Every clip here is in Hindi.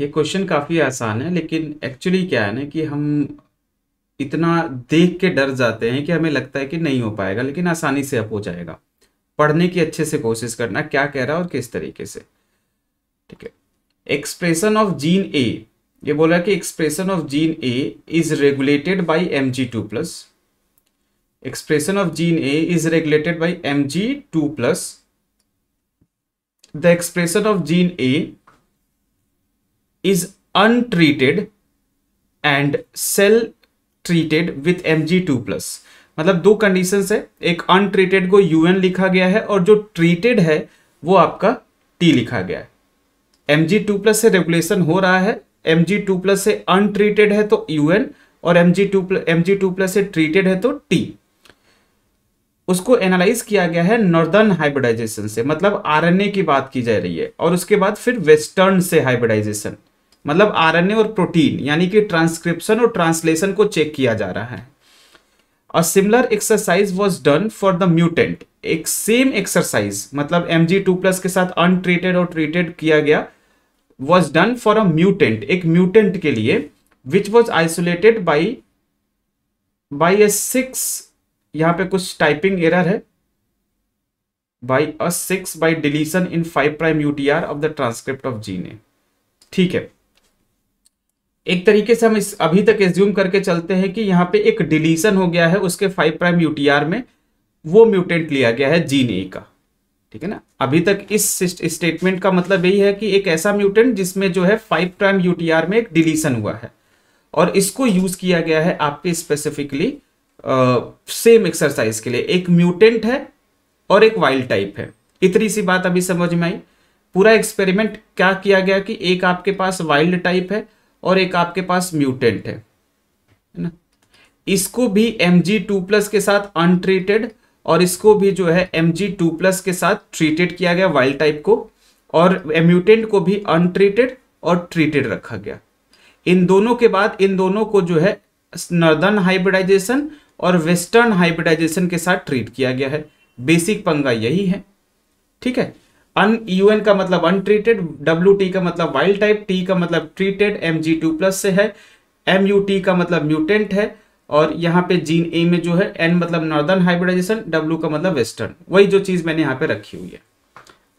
ये क्वेश्चन काफ़ी आसान है लेकिन एक्चुअली क्या है ना कि हम इतना देख के डर जाते हैं कि हमें लगता है कि नहीं हो पाएगा लेकिन आसानी से अब हो जाएगा पढ़ने की अच्छे से कोशिश करना क्या कह रहा है और किस तरीके से ठीक है एक्सप्रेशन ऑफ जीन ए ये बोला कि expression of gene A is regulated by M G two plus expression of gene A is regulated by M G two plus the expression of gene A is untreated and cell treated with Mg2 मतलब दो कंडीशन है एक अनट्रीटेड को यूएन लिखा गया है और जो ट्रीटेड है वो आपका टी लिखा गया है एम जी टू प्लस से रेगुलेशन हो रहा है एम जी टू प्लस से अनट्रीटेड है तो यूएन और M G two plus M G two plus से ट्रीटेड है तो टी उसको एनालाइज किया गया है नॉर्दर्न हाइब्रिडाइजेशन से मतलब आरएनए की बात की जा रही है और उसके बाद फिर वेस्टर्न से हाइब्रिडाइजेशन मतलब आरएनए और प्रोटीन यानी कि ट्रांसक्रिप्शन और ट्रांसलेशन को चेक किया जा रहा है और similar exercise was done for the mutant एक सेम एक्सरसाइज मतलब एम जी टू प्लस के साथ अनट्रीटेड और ट्रीटेड किया गया was done for a mutant एक म्यूटेंट के लिए which was isolated by by A six यहां पे कुछ टाइपिंग एरर है by a six by deletion in five prime UTR of the transcript of gene ठीक है एक तरीके से हम इस अभी तक एज्यूम करके चलते हैं कि यहाँ पे एक डिलीशन हो गया है उसके फाइव प्राइम यूटीआर में वो म्यूटेंट लिया गया है जीन ए का ठीक है ना अभी तक इस स्टेटमेंट का मतलब यही है कि एक ऐसा म्यूटेंट जिसमें जो है फाइव प्राइम यूटीआर में एक डिलीशन हुआ है और इसको यूज किया गया है आपके स्पेसिफिकली सेम एक्सरसाइज के लिए एक म्यूटेंट है और एक वाइल्ड टाइप है इतनी सी बात अभी समझ में आई पूरा एक्सपेरिमेंट क्या किया गया कि एक आपके पास वाइल्ड टाइप है और एक आपके पास म्यूटेंट है ना इसको भी एम जी टू प्लस के साथ अनट्रीटेड और इसको भी जो है एम जी टू प्लस के साथ ट्रीटेड किया गया वाइल्ड टाइप को और म्यूटेंट को भी अनट्रीटेड और ट्रीटेड रखा गया इन दोनों के बाद इन दोनों को जो है नर्दर्न हाइब्रिडाइजेशन और वेस्टर्न हाइब्रिडाइजेशन के साथ ट्रीट किया गया है बेसिक पंगा यही है ठीक है अन यूएन e का मतलब अनट्रीटेड डब्ल्यू टी का मतलब वाइल्ड टाइप टी का मतलब treated M G two plus से है एम यू टी का मतलब म्यूटेंट है और यहाँ पे जीन ए में जो है एन मतलब नॉर्दर्न हाइब्रिडाइजेशन डब्ल्यू का मतलब वेस्टर्न वही जो चीज मैंने यहाँ पे रखी हुई है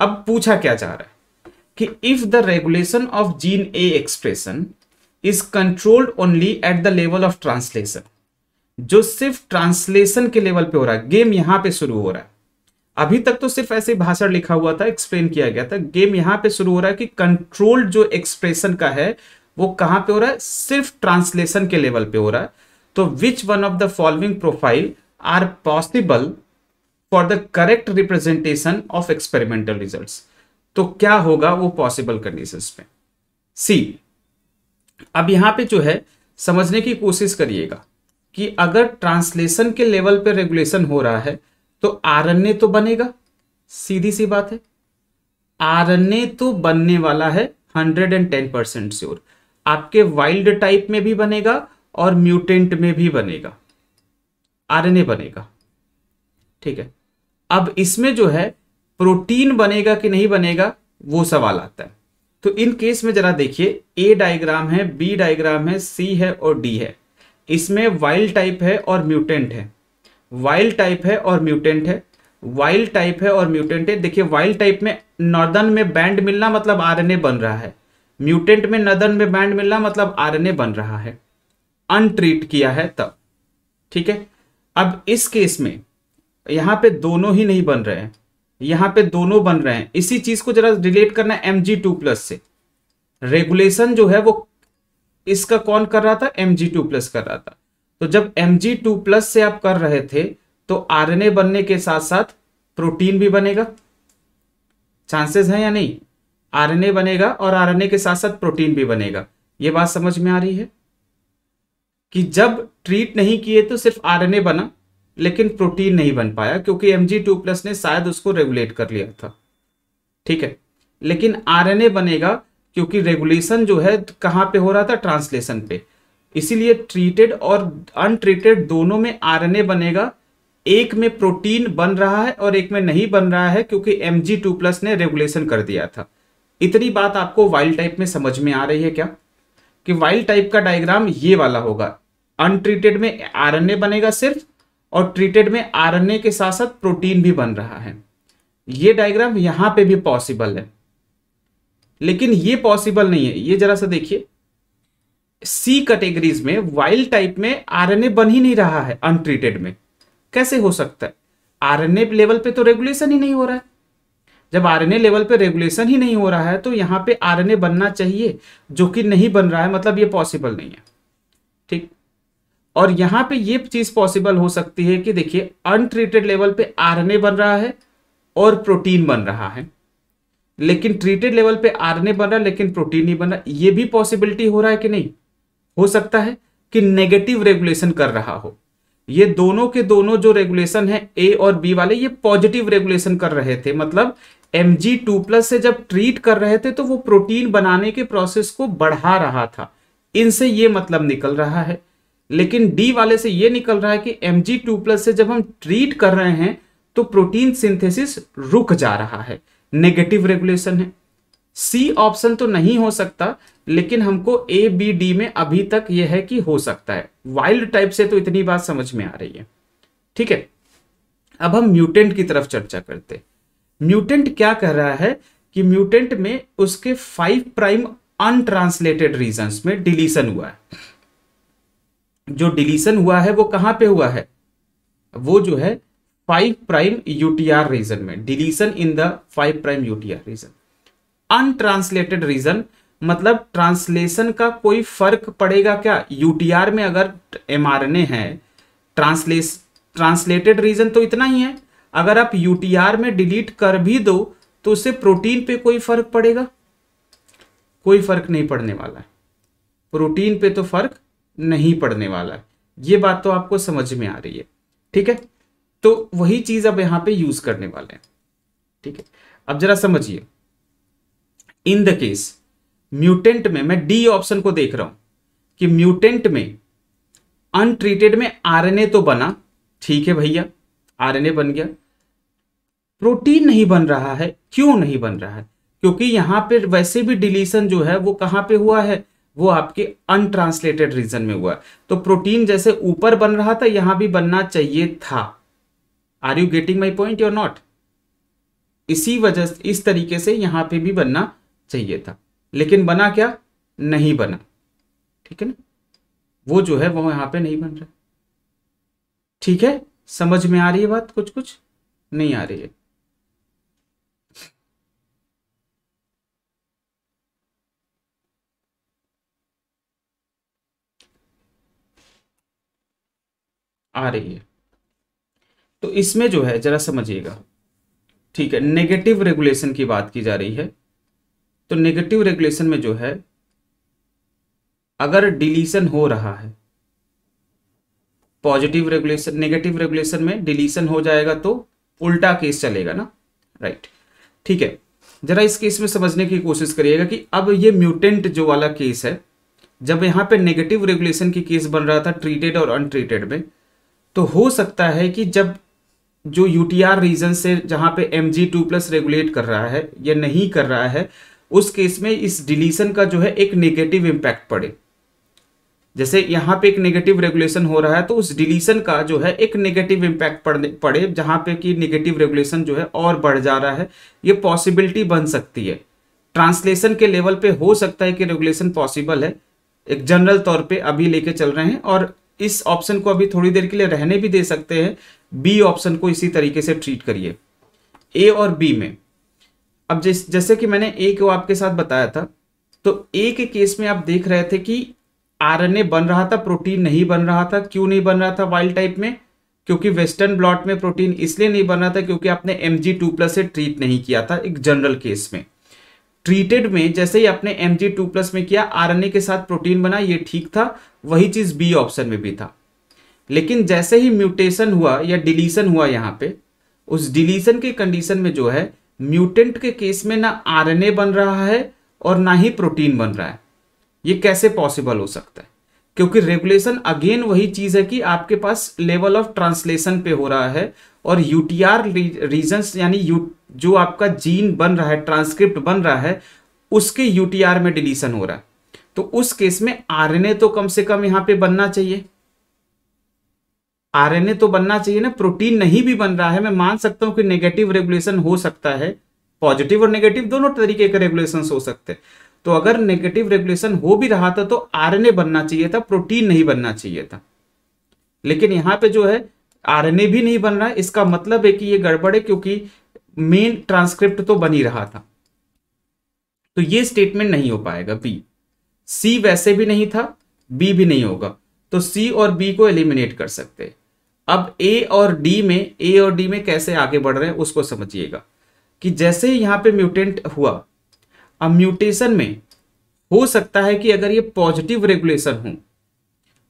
अब पूछा क्या जा रहा है कि if the regulation of gene A expression is controlled only at the level of translation जो सिर्फ ट्रांसलेशन के लेवल पे हो रहा है गेम यहां पे शुरू हो रहा है अभी तक तो सिर्फ ऐसे भाषण लिखा हुआ था एक्सप्लेन किया गया था गेम यहां पे शुरू हो रहा है कि कंट्रोल्ड जो एक्सप्रेशन का है वो कहां पे हो रहा है सिर्फ ट्रांसलेशन के लेवल पे हो रहा है तो which one of the following profile are possible for the correct representation of experimental result तो क्या होगा वो पॉसिबल कंडीशन में सी अब यहां पर जो है समझने की कोशिश करिएगा कि अगर ट्रांसलेशन के लेवल पर रेगुलेशन हो रहा है तो आरण्य तो बनेगा सीधी सी बात है आरण्य तो बनने वाला है hundred and ten percent sure आपके वाइल्ड टाइप में भी बनेगा और म्यूटेंट में भी बनेगा आरएनए बनेगा ठीक है अब इसमें जो है प्रोटीन बनेगा कि नहीं बनेगा वो सवाल आता है तो इन केस में जरा देखिए ए डायग्राम है बी डायग्राम है सी है और डी है इसमें वाइल्ड टाइप है और म्यूटेंट है वाइल्ड टाइप है और म्यूटेंट है वाइल्ड टाइप है और म्यूटेंट है देखिए वाइल्ड टाइप में नॉर्दर्न में बैंड मिलना मतलब आरएनए बन रहा है म्यूटेंट में नॉर्दर्न में बैंड मिलना मतलब आरएनए बन रहा है अनट्रीट किया है तब ठीक है अब इस केस में यहाँ पे दोनों ही नहीं बन रहे हैं यहाँ पे दोनों बन रहे हैं इसी चीज को जरा रिलेट करना एम जी टू प्लस से रेगुलेशन जो है वो इसका कौन कर रहा था एम जी टू प्लस कर रहा था तो जब एम जी टू प्लस से आप कर रहे थे तो आरएनए बनने के साथ साथ प्रोटीन भी बनेगा चांसेस हैं या नहीं आरएनए बनेगा और आरएनए के साथ साथ प्रोटीन भी बनेगा ये बात समझ में आ रही है कि जब ट्रीट नहीं किए तो सिर्फ आरएनए बना लेकिन प्रोटीन नहीं बन पाया क्योंकि एम जी टू प्लस ने शायद उसको रेगुलेट कर लिया था ठीक है लेकिन आरएनए बनेगा क्योंकि रेगुलेशन जो है कहां पे हो रहा था ट्रांसलेशन पे इसीलिए ट्रीटेड और अनट्रीटेड दोनों में आरएनए बनेगा एक में प्रोटीन बन रहा है और एक में नहीं बन रहा है क्योंकि एम जी टू प्लस ने रेगुलेशन कर दिया था इतनी बात आपको वाइल्ड टाइप में समझ में आ रही है क्या कि वाइल्ड टाइप का डायग्राम ये वाला होगा अनट्रीटेड में आरएनए बनेगा सिर्फ और ट्रीटेड में आरएनए के साथ साथ प्रोटीन भी बन रहा है ये डायग्राम यहां पे भी पॉसिबल है लेकिन ये पॉसिबल नहीं है ये जरा सा देखिए सी कैटेगरीज में वाइल्ड टाइप में आरएनए बन ही नहीं रहा है अनट्रीटेड में कैसे हो सकता है आरएनए लेवल पे तो रेगुलेशन ही नहीं हो रहा है जब आरएनए लेवल पे रेगुलेशन ही नहीं हो रहा है तो यहां पे आरएनए बनना चाहिए जो कि नहीं बन रहा है मतलब ये पॉसिबल नहीं है ठीक और यहां पे ये चीज पॉसिबल हो सकती है कि देखिए अनट्रीटेड लेवल पे आरएनए बन रहा है और प्रोटीन बन रहा है लेकिन ट्रीटेड लेवल पे आरएनए बन रहा है लेकिन प्रोटीन नहीं बन रहा यह भी पॉसिबिलिटी हो रहा है कि नहीं हो सकता है कि नेगेटिव रेगुलेशन कर रहा हो ये दोनों के दोनों जो रेगुलेशन है ए और बी वाले ये पॉजिटिव रेगुलेशन कर रहे थे मतलब एम जी टू प्लस से जब ट्रीट कर रहे थे तो वो प्रोटीन बनाने के प्रोसेस को बढ़ा रहा था इनसे ये मतलब निकल रहा है लेकिन डी वाले से ये निकल रहा है कि एम जी टू प्लस से जब हम ट्रीट कर रहे हैं तो प्रोटीन सिंथेसिस रुक जा रहा है नेगेटिव रेगुलेशन है सी ऑप्शन तो नहीं हो सकता लेकिन हमको ए बी डी में अभी तक यह है कि हो सकता है वाइल्ड टाइप से तो इतनी बात समझ में आ रही है ठीक है अब हम म्यूटेंट की तरफ चर्चा करते म्यूटेंट क्या कह रहा है कि म्यूटेंट में उसके फाइव प्राइम अनट्रांसलेटेड रीजन में डिलीशन हुआ है जो डिलीशन हुआ है वो कहां पे हुआ है वो जो है फाइव प्राइम यूटीआर रीजन में deletion in the five prime UTR region untranslated region मतलब ट्रांसलेशन का कोई फर्क पड़ेगा क्या यूटीआर में अगर एमआरएनए है ट्रांसलेस ट्रांसलेटेड रीजन तो इतना ही है अगर आप यूटीआर में डिलीट कर भी दो तो उससे प्रोटीन पे कोई फर्क पड़ेगा कोई फर्क नहीं पड़ने वाला है प्रोटीन पे तो फर्क नहीं पड़ने वाला है ये बात तो आपको समझ में आ रही है ठीक है तो वही चीज अब यहां पे यूज करने वाले हैं ठीक है अब जरा समझिए इन द केस म्यूटेंट में मैं डी ऑप्शन को देख रहा हूं कि म्यूटेंट में अनट्रीटेड में आरएनए तो बना ठीक है भैया आरएनए बन गया प्रोटीन नहीं बन रहा है क्यों नहीं बन रहा है क्योंकि यहां पर वैसे भी डिलीशन जो है वो कहां पर हुआ है वो आपके अनट्रांसलेटेड रीजन में हुआ तो प्रोटीन जैसे ऊपर बन रहा था यहां भी बनना चाहिए था are you getting my point your not इसी वजह इस तरीके से यहां पे भी बनना चाहिए था लेकिन बना क्या नहीं बना ठीक है ना वो जो है वो यहाँ पे नहीं बन रहा ठीक है समझ में आ रही है बात कुछ कुछ नहीं आ रही है आ रही है तो इसमें जो है जरा समझिएगा ठीक है नेगेटिव रेगुलेशन की बात की जा रही है तो नेगेटिव रेगुलेशन में जो है अगर डिलीशन हो रहा है पॉजिटिव रेगुलेशन नेगेटिव रेगुलेशन में डिलीशन हो जाएगा तो उल्टा केस चलेगा ना राइट ठीक है जरा इस केस में समझने की कोशिश करिएगा कि अब ये म्यूटेंट जो वाला केस है जब यहां पे नेगेटिव रेगुलेशन की केस बन रहा था ट्रीटेड और अनट्रीटेड में तो हो सकता है कि जब जो यूटीआर रीजन से जहां पे M G two plus regulate कर रहा है या नहीं कर रहा है उस केस में इस डिलीशन का जो है एक नेगेटिव इंपैक्ट पड़े जैसे यहां पे एक नेगेटिव रेगुलेशन हो रहा है तो उस डिलीशन का जो है एक नेगेटिव इंपैक्ट पड़े पड़े पे कि नेगेटिव रेगुलेशन जो है और बढ़ जा रहा है ये पॉसिबिलिटी बन सकती है ट्रांसलेशन के लेवल पे हो सकता है कि रेगुलेशन पॉसिबल है एक जनरल तौर पे अभी लेके चल रहे हैं और इस ऑप्शन को अभी थोड़ी देर के लिए रहने भी दे सकते हैं बी ऑप्शन को इसी तरीके से ट्रीट करिए ए और बी में अब जिस जैसे कि मैंने ए को आपके साथ बताया था तो ए के केस में आप देख रहे थे कि आर बन रहा था प्रोटीन नहीं बन रहा था क्यों नहीं बन रहा था वाइल्ड टाइप में क्योंकि वेस्टर्न ब्लॉट में प्रोटीन इसलिए नहीं बन रहा था क्योंकि आपने एम जी टू प्लस से ट्रीट नहीं किया था एक जनरल केस में ट्रीटेड में जैसे ही आपने एम जी टू प्लस में किया आर के साथ प्रोटीन बना ये ठीक था वही चीज बी ऑप्शन में भी था लेकिन जैसे ही म्यूटेशन हुआ या डिलीशन हुआ यहाँ पे उस डिलीशन के कंडीशन में जो है म्यूटेंट के केस में ना आरएनए बन रहा है और ना ही प्रोटीन बन रहा है ये कैसे पॉसिबल हो सकता है क्योंकि रेगुलेशन अगेन वही चीज है कि आपके पास लेवल ऑफ ट्रांसलेशन पे हो रहा है और यूटीआर रीजन यानी यू जो आपका जीन बन रहा है ट्रांसक्रिप्ट बन रहा है उसके यूटीआर में डिलीशन हो रहा है तो उस केस में आरएनए तो कम से कम यहां पे बनना चाहिए आरएनए तो बनना चाहिए ना प्रोटीन नहीं भी बन रहा है मैं मान सकता हूं कि नेगेटिव रेगुलेशन हो सकता है पॉजिटिव और नेगेटिव दोनों तरीके के रेगुलेशन हो सकते हैं तो अगर नेगेटिव रेगुलेशन हो भी रहा था तो आरएनए बनना चाहिए था प्रोटीन नहीं बनना चाहिए था लेकिन यहां पे जो है आरएनए भी नहीं बन रहा है इसका मतलब है कि ये गड़बड़ है क्योंकि मेन ट्रांसक्रिप्ट तो बन ही रहा था तो ये स्टेटमेंट नहीं हो पाएगा बी सी वैसे भी नहीं था बी भी नहीं होगा तो सी और बी को एलिमिनेट कर सकते अब ए और डी में ए और डी में कैसे आगे बढ़ रहे हैं उसको समझिएगा कि जैसे यहां पे म्यूटेंट हुआ अब म्यूटेशन में हो सकता है कि अगर ये पॉजिटिव रेगुलेशन हो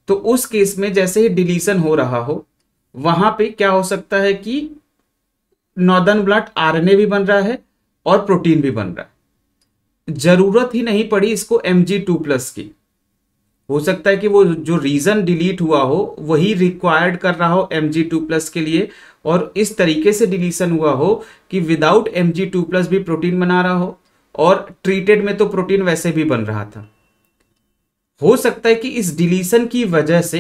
तो उस केस में जैसे ही डिलीशन हो रहा हो वहां पे क्या हो सकता है कि नॉर्दर्न ब्लड आरएनए भी बन रहा है और प्रोटीन भी बन रहा है जरूरत ही नहीं पड़ी इसको एम जी टू प्लस की हो सकता है कि वो जो रीज़न डिलीट हुआ हो वही रिक्वायर्ड कर रहा हो एम जी टू प्लस के लिए और इस तरीके से डिलीशन हुआ हो कि without M G two plus भी प्रोटीन बना रहा हो और ट्रीटेड में तो प्रोटीन वैसे भी बन रहा था हो सकता है कि इस डिलीशन की वजह से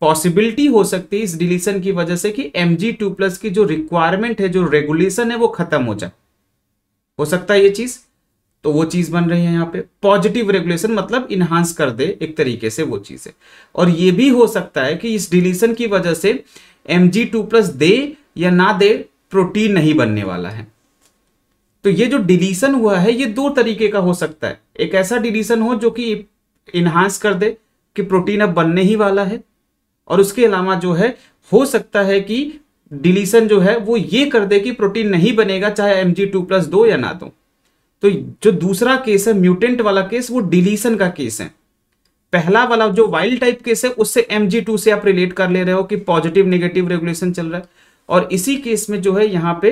पॉसिबिलिटी हो सकती है इस डिलीशन की वजह से कि एम जी टू प्लस की जो रिक्वायरमेंट है जो रेगुलेशन है वो खत्म हो जाए हो सकता है ये चीज़ तो वो चीज बन रही है यहाँ पे पॉजिटिव रेगुलेशन मतलब इन्हांस कर दे एक तरीके से वो चीज है और ये भी हो सकता है कि इस डिलीशन की वजह से एम जी टू प्लस दे या ना दे प्रोटीन नहीं बनने वाला है तो ये जो डिलीशन हुआ है ये दो तरीके का हो सकता है एक ऐसा डिलीशन हो जो कि इन्हांस कर दे कि प्रोटीन अब बनने ही वाला है और उसके अलावा जो है हो सकता है कि डिलीशन जो है वो ये कर दे कि प्रोटीन नहीं बनेगा चाहे एम जी टू प्लस दो या ना दो तो जो दूसरा केस है म्यूटेंट वाला केस वो डिलीशन का केस है पहला वाला जो वाइल्ड टाइप केस है उससे एम से आप रिलेट कर ले रहे हो कि पॉजिटिव नेगेटिव रेगुलेशन चल रहा है और इसी केस में जो है यहाँ पे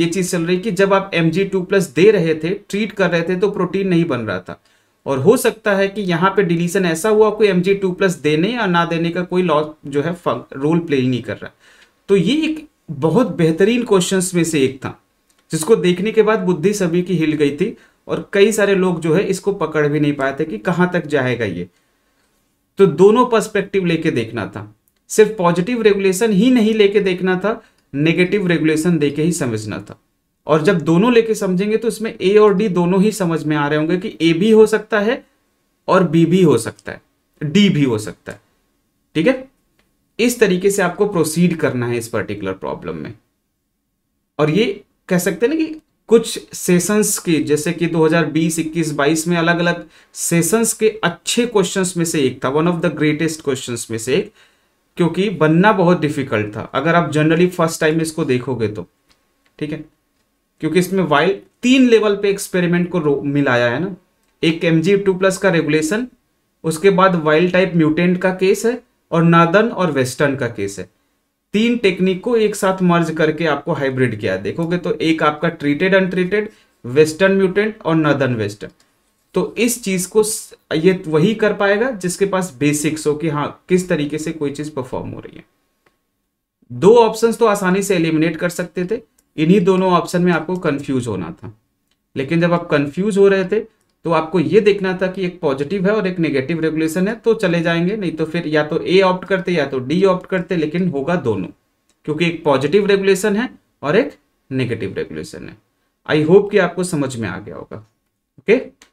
ये चीज चल रही कि जब आप एम जी टू प्लस दे रहे थे ट्रीट कर रहे थे तो प्रोटीन नहीं बन रहा था और हो सकता है कि यहाँ पे डिलीशन ऐसा हुआ कोई एम जी टू प्लस देने या ना देने का कोई लॉ जो है रोल प्ले ही नहीं कर रहा तो ये एक बहुत बेहतरीन क्वेश्चंस में से एक था जिसको देखने के बाद बुद्धि सभी की हिल गई थी और कई सारे लोग जो है इसको पकड़ भी नहीं पाए थे कि कहां तक जाएगा ये तो दोनों पर्सपेक्टिव लेके देखना था सिर्फ पॉजिटिव रेगुलेशन ही नहीं लेके देखना था नेगेटिव रेगुलेशन देके ही समझना था और जब दोनों लेके समझेंगे तो इसमें ए और डी दोनों ही समझ में आ रहे होंगे कि ए भी हो सकता है और बी भी हो सकता है डी भी हो सकता है ठीक है इस तरीके से आपको प्रोसीड करना है इस पर्टिकुलर प्रॉब्लम में और ये कह सकते हैं ना कि कुछ सेशंस की जैसे कि 2020 21 22 में अलग अलग सेशंस के अच्छे क्वेश्चंस में से एक था one of the greatest questions में से एक क्योंकि बनना बहुत डिफिकल्ट था अगर आप जनरली फर्स्ट टाइम इसको देखोगे तो ठीक है क्योंकि इसमें वाइल तीन लेवल पे एक्सपेरिमेंट को मिलाया है ना एक एम जी टू प्लस का रेगुलेशन उसके बाद वाइल्ड टाइप म्यूटेंट का केस है और नादर्न और वेस्टर्न का केस है तीन टेक्निक को एक साथ मर्ज करके आपको हाइब्रिड किया देखोगे तो एक आपका ट्रीटेड अनट्रीटेड वेस्टर्न म्यूटेंट और नॉर्दर्न वेस्टर्न तो इस चीज को ये वही कर पाएगा जिसके पास बेसिक्स हो कि हाँ किस तरीके से कोई चीज परफॉर्म हो रही है दो ऑप्शंस तो आसानी से एलिमिनेट कर सकते थे इन्हीं दोनों ऑप्शन में आपको कंफ्यूज होना था लेकिन जब आप कंफ्यूज हो रहे थे तो आपको ये देखना था कि एक पॉजिटिव है और एक नेगेटिव रेगुलेशन है तो चले जाएंगे नहीं तो फिर या तो ए ऑप्ट करते या तो डी ऑप्ट करते लेकिन होगा दोनों क्योंकि एक पॉजिटिव रेगुलेशन है और एक नेगेटिव रेगुलेशन है आई होप कि आपको समझ में आ गया होगा ओके okay?